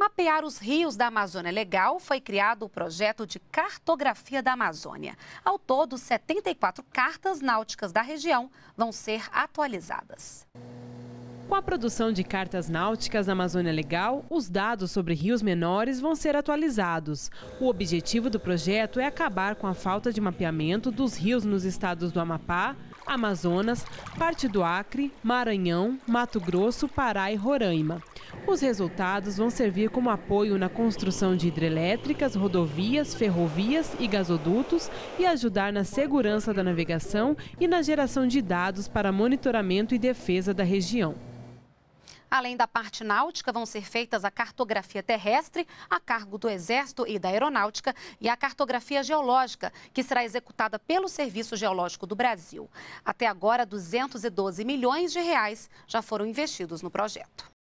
mapear os rios da Amazônia Legal, foi criado o projeto de cartografia da Amazônia. Ao todo, 74 cartas náuticas da região vão ser atualizadas. Com a produção de cartas náuticas da Amazônia Legal, os dados sobre rios menores vão ser atualizados. O objetivo do projeto é acabar com a falta de mapeamento dos rios nos estados do Amapá, Amazonas, parte do Acre, Maranhão, Mato Grosso, Pará e Roraima. Os resultados vão servir como apoio na construção de hidrelétricas, rodovias, ferrovias e gasodutos e ajudar na segurança da navegação e na geração de dados para monitoramento e defesa da região. Além da parte náutica, vão ser feitas a cartografia terrestre, a cargo do Exército e da Aeronáutica, e a cartografia geológica, que será executada pelo Serviço Geológico do Brasil. Até agora, 212 milhões de reais já foram investidos no projeto.